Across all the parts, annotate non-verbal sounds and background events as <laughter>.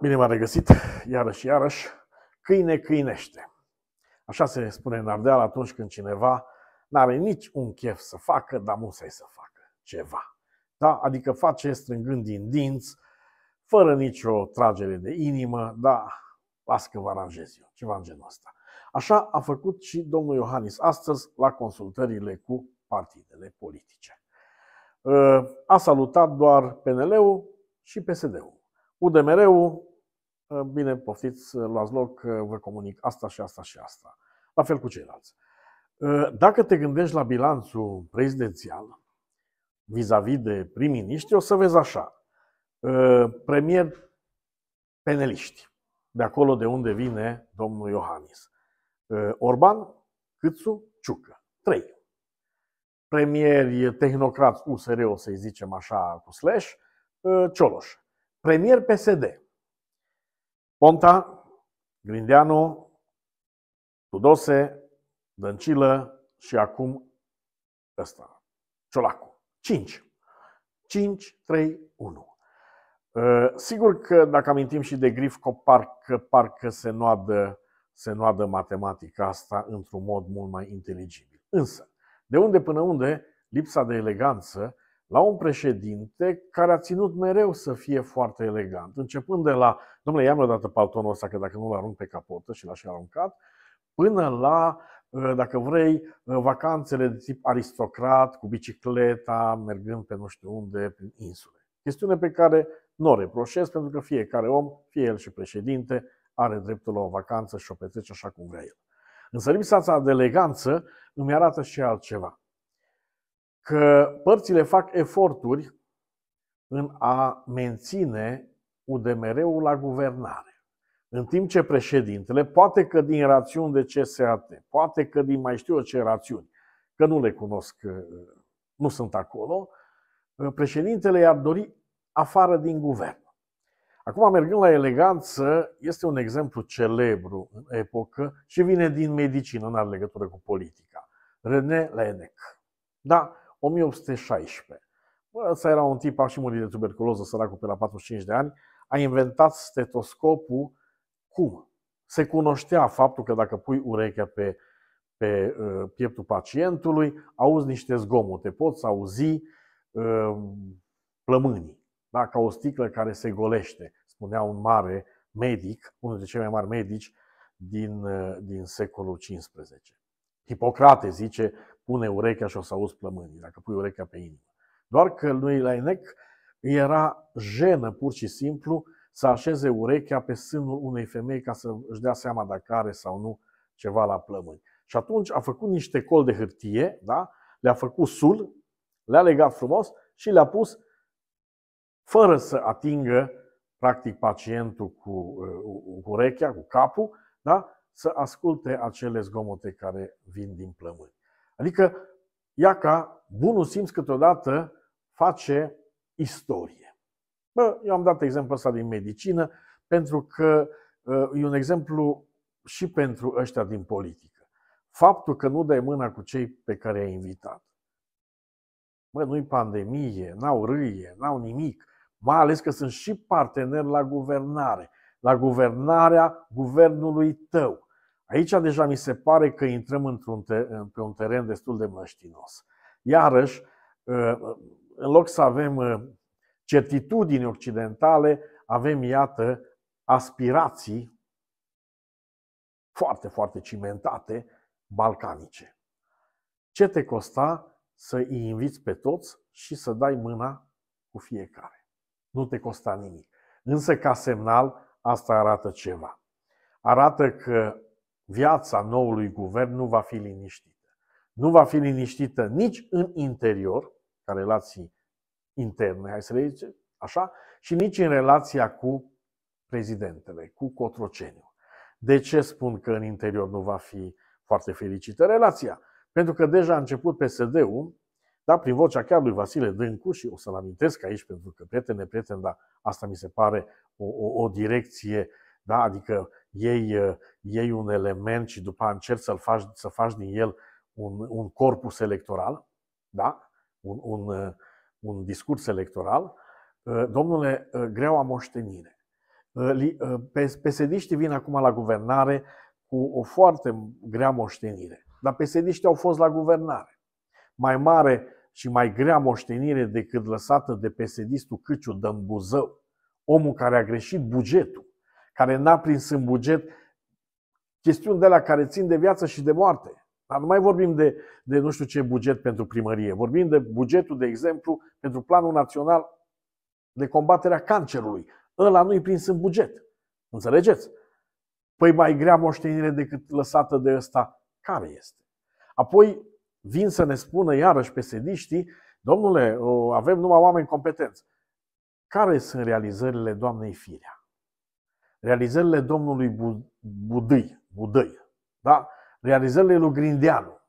Bine v-am regăsit iarăși, iarăși. Câine câinește. Așa se spune în Ardeal atunci când cineva n-are nici un chef să facă, dar musai să facă ceva. Da? Adică face strângând din dinți, fără nicio tragere de inimă, da, las că vă aranjez eu, ceva în genul ăsta. Așa a făcut și domnul Iohannis astăzi la consultările cu partidele politice. Ă, a salutat doar PNL-ul și PSD-ul. UDMR-ul Ă, bine, poftiți, ă, luați loc, ă, vă comunic asta și asta și asta. La fel cu ceilalți. Dacă te gândești la bilanțul prezidențial vis-a-vis de prim-ministri, o să vezi așa. Premier peneliști, de acolo de unde vine domnul Iohannis. Orban, Câțu, Ciucă. Trei. Premieri tehnocrați USR, o să-i zicem așa, cu slash, Cioloș. Premier PSD, Ponta, Grindeanu, Tudose, Dăncilă și acum ăsta, Ciolacu. 5. 5, 3, 1. Sigur că dacă amintim și de Grifco, parcă, parcă se, noadă, se noadă matematica asta într-un mod mult mai inteligibil. Însă, de unde până unde, lipsa de eleganță la un președinte care a ținut mereu să fie foarte elegant, începând de la, domnule, ia-mi dată paltonul ăsta, că dacă nu-l arunc pe capotă și l-aș aruncat, până la, uh, dacă vrei, uh, vacanțele de tip aristocrat, cu bicicleta, mergând pe nu știu unde, prin insule. Chestiune pe care nu o reproșez, pentru că fiecare om, fie el și președinte, are dreptul la o vacanță și o petrece așa cum vrea el. Însă lipsa de eleganță îmi arată și altceva că părțile fac eforturi în a menține UDMR-ul la guvernare. În timp ce președintele, poate că din rațiuni de CSAT, poate că din mai știu eu ce rațiuni, că nu le cunosc, uh, nu sunt acolo, uh, președintele i-ar dori afară din guvern. Acum, mergând la eleganță, este un exemplu celebru în epocă și vine din medicină, nu are legătură cu politica. René Lenec. Da, 1816. Bă, ăsta era un tip, a și murit de tuberculoză, săracul, pe la 45 de ani. A inventat stetoscopul cum? Se cunoștea faptul că dacă pui urechea pe, pe uh, pieptul pacientului, auzi niște zgomote, poți auzi uh, plămânii, da? ca o sticlă care se golește, spunea un mare medic, unul dintre cei mai mari medici din, uh, din secolul XV. Hipocrate zice, pune urechea și o să auzi plămânii, dacă pui urechea pe inimă. Doar că lui Lainec era jenă pur și simplu să așeze urechea pe sânul unei femei ca să își dea seama dacă are sau nu ceva la plămâni. Și atunci a făcut niște col de hârtie, da? le-a făcut sul, le-a legat frumos și le-a pus fără să atingă practic pacientul cu, cu uh, urechea, cu capul, da? să asculte acele zgomote care vin din plămâni. Adică, ia ca bunul simț câteodată face istorie. Bă, eu am dat exemplu ăsta din medicină pentru că ă, e un exemplu și pentru ăștia din politică. Faptul că nu dai mâna cu cei pe care i-ai invitat. Bă, nu-i pandemie, n-au râie, n-au nimic, mai ales că sunt și parteneri la guvernare, la guvernarea guvernului tău. Aici deja mi se pare că intrăm într-un te- pe un teren destul de măștinos. Iarăși, ă, în loc să avem ă, certitudini occidentale, avem, iată, aspirații foarte, foarte cimentate, balcanice. Ce te costa să îi inviți pe toți și să dai mâna cu fiecare? Nu te costa nimic. Însă, ca semnal, asta arată ceva. Arată că viața noului guvern nu va fi liniștită. Nu va fi liniștită nici în interior, ca relații interne, hai să le zice, așa, și nici în relația cu prezidentele, cu Cotroceniu. De ce spun că în interior nu va fi foarte fericită relația? Pentru că deja a început PSD-ul, da, prin vocea chiar lui Vasile Dâncu, și o să-l amintesc aici pentru că prietene, prieten, dar asta mi se pare o, o, o direcție, da, adică iei, iei uh, un element și după aceea încerci să-l faci, să faci din el un, un corpus electoral, da? un, un, uh, un discurs electoral, uh, domnule, Greu am moștenire. Pesediștii vin acum la guvernare cu o foarte grea moștenire. Dar pesediștii au fost la guvernare. Mai mare și mai grea moștenire decât lăsată de pesedistul căciu Dămbuzău, omul care a greșit bugetul care n-a prins în buget chestiuni de la care țin de viață și de moarte. Dar nu mai vorbim de, de nu știu ce buget pentru primărie. Vorbim de bugetul, de exemplu, pentru Planul Național de Combatere a Cancerului. Ăla nu-i prins în buget. Înțelegeți? Păi mai grea moștenire decât lăsată de ăsta. Care este? Apoi vin să ne spună iarăși sediștii, domnule, avem numai oameni competenți. Care sunt realizările doamnei Firea? realizările domnului Budâi, Budăi, da? realizările lui Grindeanu,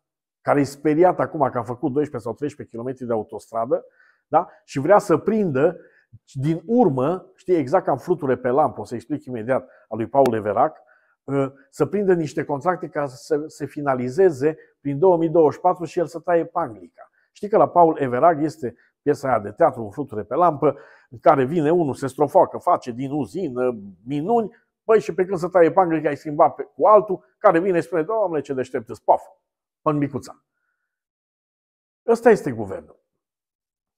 care e speriat acum că a făcut 12 sau 13 km de autostradă da? și vrea să prindă din urmă, știi exact ca în fluture pe lampă, o să explic imediat, a lui Paul Everac, ă, să prindă niște contracte ca să se finalizeze prin 2024 și el să taie panglica. Știi că la Paul Everac este piesa aia de teatru, un fluture pe lampă, în care vine unul, se strofoacă, face din uzină minuni, băi, și pe când se taie pangă, ai schimbat pe, cu altul, care vine și spune, doamne, ce deștept îți, paf, în micuța. Ăsta este guvernul.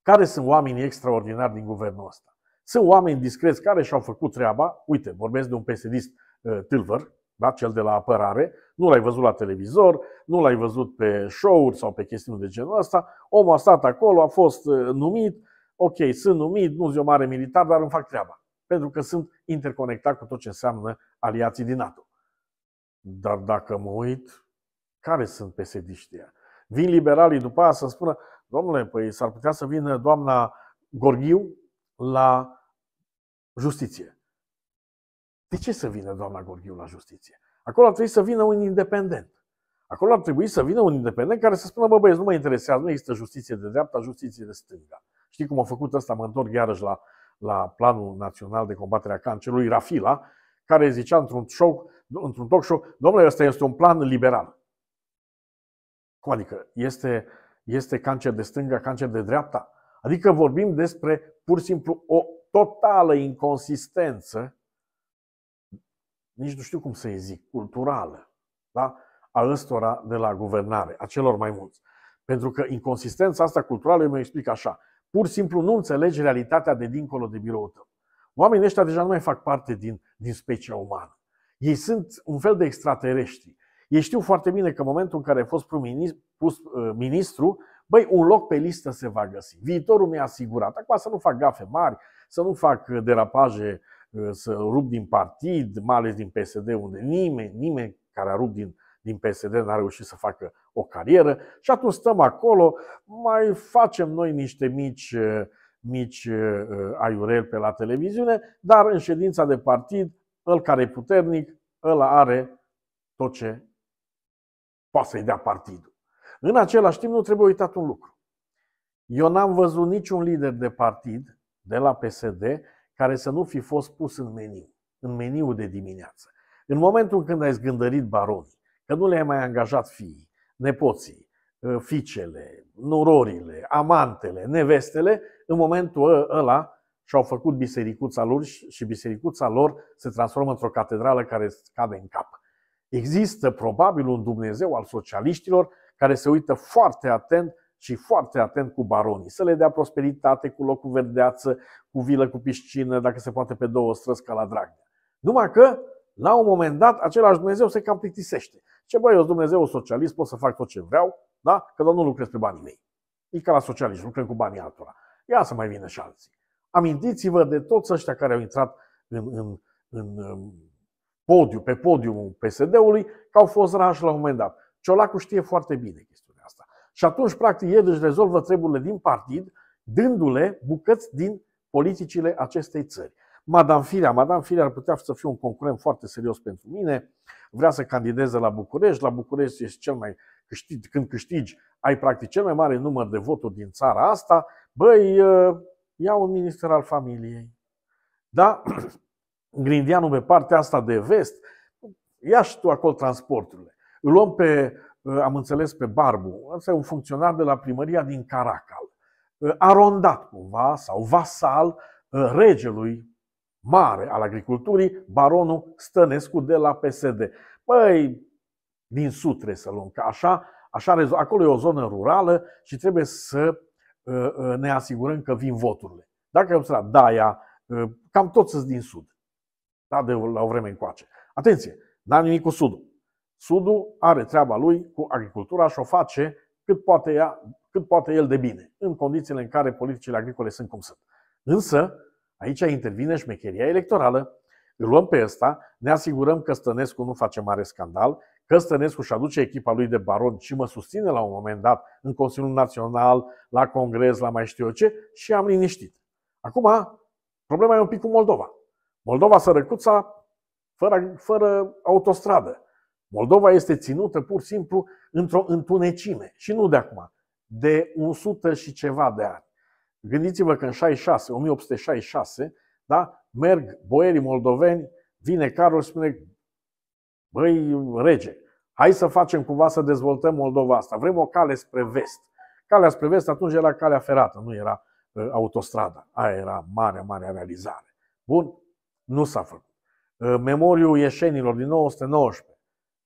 Care sunt oamenii extraordinari din guvernul ăsta? Sunt oameni discreți care și-au făcut treaba, uite, vorbesc de un psd uh, tâlvăr, da? cel de la apărare, nu l-ai văzut la televizor, nu l-ai văzut pe show-uri sau pe chestiuni de genul ăsta, omul a stat acolo, a fost uh, numit, ok, sunt numit, nu zic mare militar, dar îmi fac treaba. Pentru că sunt interconectat cu tot ce înseamnă aliații din NATO. Dar dacă mă uit, care sunt pesediștii Vin liberalii după aia să spună, domnule, păi s-ar putea să vină doamna Gorghiu la justiție. De ce să vină doamna Gorghiu la justiție? Acolo ar trebui să vină un independent. Acolo ar trebui să vină un independent care să spună, bă băieți, nu mă interesează, nu există justiție de dreapta, justiție de stânga. Știi cum a făcut ăsta, mă întorc iarăși la, la Planul Național de Combatere a Cancerului, Rafila, care zicea într-un, show, într-un talk show, domnule, ăsta este un plan liberal. Cum adică? Este, este cancer de stânga, cancer de dreapta? Adică vorbim despre pur și simplu o totală inconsistență nici nu știu cum să-i zic, culturală, da? a ăstora de la guvernare, a celor mai mulți. Pentru că inconsistența asta culturală, eu mă explic așa, pur și simplu nu înțelegi realitatea de dincolo de biroul tău. Oamenii ăștia deja nu mai fac parte din, din specia umană. Ei sunt un fel de extraterestri. Ei știu foarte bine că în momentul în care a fost pus uh, ministru, băi, un loc pe listă se va găsi. Viitorul mi-a asigurat. Acum să nu fac gafe mari, să nu fac uh, derapaje Uh, să rup din partid, mai ales din PSD, unde nimeni, nimeni care a rupt din, din PSD n-a reușit să facă o carieră și atunci stăm acolo, mai facem noi niște mici, uh, mici uh, aiureli pe la televiziune, dar în ședința de partid, îl care e puternic, ăla are tot ce poate să-i dea partidul. În același timp, nu trebuie uitat un lucru. Eu n-am văzut niciun lider de partid de la PSD care să nu fi fost pus în meniu, în meniu de dimineață. În momentul când ai zgândărit baronii, că nu le-ai mai angajat fiii, nepoții, ă, fiicele, nurorile, amantele, nevestele, în momentul ă, ăla și-au făcut bisericuța lor și bisericuța lor se transformă într-o catedrală care cade în cap. Există probabil un Dumnezeu al socialiștilor care se uită foarte atent și foarte atent cu baronii, să le dea prosperitate cu locul verdeață, cu vilă, cu piscină, dacă se poate pe două străzi ca la Dragnea. Numai că, la un moment dat, același Dumnezeu se cam plictisește. Ce băi, eu sunt Dumnezeu socialist, pot să fac tot ce vreau, da? că doar nu lucrez pe banii mei. E ca la socialiști, lucrez cu banii altora. Ia să mai vină și alții. Amintiți-vă de toți ăștia care au intrat în, în, în podiu, pe podiumul PSD-ului, că au fost rași la un moment dat. Ciolacu știe foarte bine chestia. Și atunci, practic, el își rezolvă treburile din partid, dându-le bucăți din politicile acestei țări. Madame Firea, Madame Firea ar putea să fie un concurent foarte serios pentru mine, vrea să candideze la București, la București este cel mai câștig, când câștigi, ai practic cel mai mare număr de voturi din țara asta, băi, ă, ia un minister al familiei. Da? <clears throat> Grindeanu pe partea asta de vest, ia și tu acolo transporturile. Îl luăm pe am înțeles pe Barbu, ăsta e un funcționar de la primăria din Caracal, arondat cumva sau vasal ă, regelui mare al agriculturii, baronul Stănescu de la PSD. Păi, din sud trebuie să luăm, că așa, așa, acolo e o zonă rurală și trebuie să ă, ă, ne asigurăm că vin voturile. Dacă observați, Daia, cam toți sunt din sud, da, de la o vreme încoace. Atenție, n-am nimic cu sudul. Sudul are treaba lui cu agricultura și o face cât poate, ea, cât poate el de bine, în condițiile în care politicile agricole sunt cum sunt. Însă, aici intervine șmecheria electorală. Îl luăm pe ăsta, ne asigurăm că Stănescu nu face mare scandal, că Stănescu și aduce echipa lui de baron și mă susține la un moment dat în Consiliul Național, la Congres, la mai știu eu ce, și am liniștit. Acum, problema e un pic cu Moldova. Moldova sărăcuța fără, fără autostradă. Moldova este ținută pur și simplu într-o întunecime. Și nu de acum, de 100 și ceva de ani. Gândiți-vă că în 66, 1866, da, merg boierii moldoveni, vine Carol și spune, băi, rege, hai să facem cumva să dezvoltăm Moldova asta. Vrem o cale spre vest. Calea spre vest atunci era calea ferată, nu era uh, autostrada. Aia era mare, mare realizare. Bun, nu s-a făcut. Uh, memoriul ieșenilor din 1919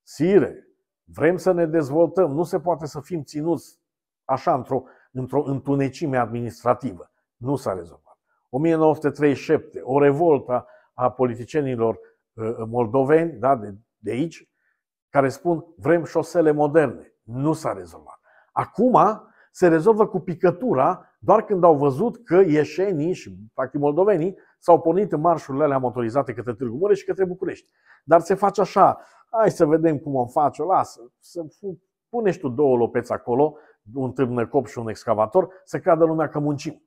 Sire, vrem să ne dezvoltăm, nu se poate să fim ținuți așa într-o, într-o întunecime administrativă. Nu s-a rezolvat. 1937, o revoltă a politicienilor uh, uh, moldoveni, da, de, de aici, care spun vrem șosele moderne. Nu s-a rezolvat. Acum se rezolvă cu picătura doar când au văzut că ieșenii și practic moldovenii s-au pornit în marșurile alea motorizate către Târgu Mureș și către București. Dar se face așa, hai să vedem cum o face, lasă, să pune tu două lopeți acolo, un târnăcop și un excavator, să creadă lumea că muncim.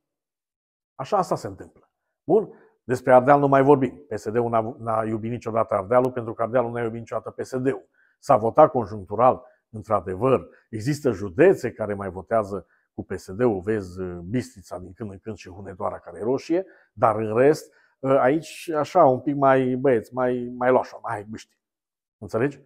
Așa asta se întâmplă. Bun? Despre Ardeal nu mai vorbim. PSD-ul n-a, iubit niciodată Ardealul, pentru că Ardealul n-a iubit niciodată PSD-ul. S-a votat conjunctural, într-adevăr. Există județe care mai votează cu PSD-ul, vezi uh, Bistrița din când în când și Hunedoara care e roșie, dar în rest, uh, aici așa, un pic mai băieți, mai, mai loșo, mai bâști. Înțelegi?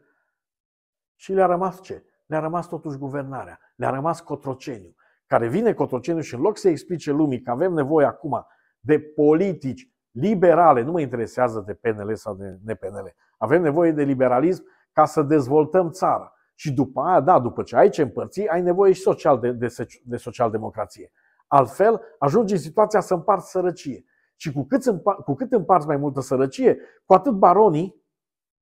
Și le-a rămas ce? Le-a rămas totuși guvernarea, le-a rămas Cotroceniu, care vine Cotroceniu și în loc să explice lumii că avem nevoie acum de politici liberale, nu mă interesează de PNL sau de NPNL, avem nevoie de liberalism ca să dezvoltăm țara. Și după aia, da, după ce ai ce împărți, ai nevoie și social de, de, de social-democrație. Altfel, ajungi în situația să împarți sărăcie. Și cu cât, împar, cu cât împarți mai multă sărăcie, cu atât baronii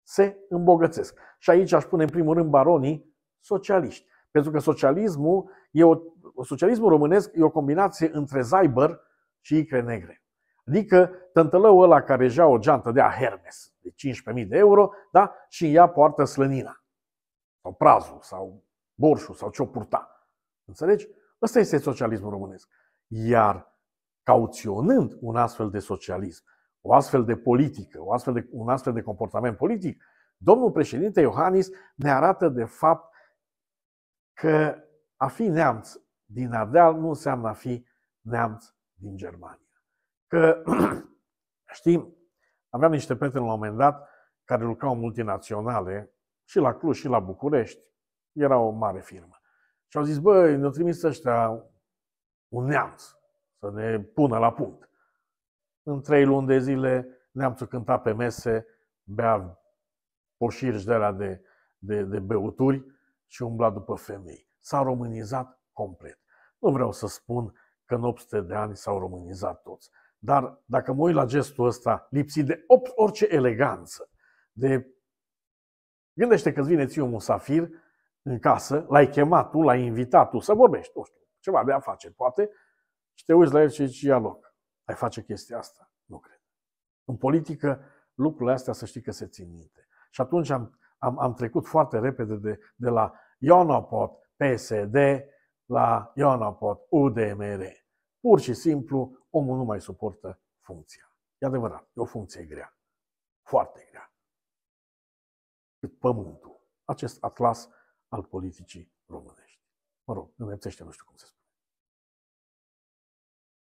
se îmbogățesc. Și aici aș pune în primul rând baronii socialiști. Pentru că socialismul, e o, socialismul românesc e o combinație între zaibăr și icre negre. Adică tântălău ăla care ia o geantă de a Hermes de 15.000 de euro da? și ea poartă slănina sau prazul, sau borșul, sau ce-o purta. Înțelegi? Ăsta este socialismul românesc. Iar cauționând un astfel de socialism, o astfel de politică, o astfel de, un astfel de comportament politic, domnul președinte Iohannis ne arată de fapt că a fi neamț din Ardeal nu înseamnă a fi neamț din Germania. Că, <clears throat> știm, aveam niște prieteni la un moment dat care lucrau multinaționale, și la Cluj și la București. Era o mare firmă. Și au zis, băi, ne-au trimis ăștia un neamț să ne pună la punct. În trei luni de zile neamțul cânta pe mese, bea poșirși de la de, de, de băuturi și umbla după femei. S-a românizat complet. Nu vreau să spun că în 800 de ani s-au românizat toți. Dar dacă mă uit la gestul ăsta, lipsit de orice eleganță, de Gândește că îți vine ție un musafir în casă, l-ai chemat tu, l-ai invitat tu să vorbești, nu știu, ceva de afaceri poate, și te uiți la el și zici, ia loc. Ai face chestia asta? Nu cred. În politică, lucrurile astea să știi că se țin minte. Și atunci am, am, am trecut foarte repede de, de la Ionopot, PSD, la Ionopot, UDMR. Pur și simplu, omul nu mai suportă funcția. E adevărat, e o funcție grea. Foarte grea cât pământul. Acest atlas al politicii românești. Mă rog, învepțește, nu știu cum se spune.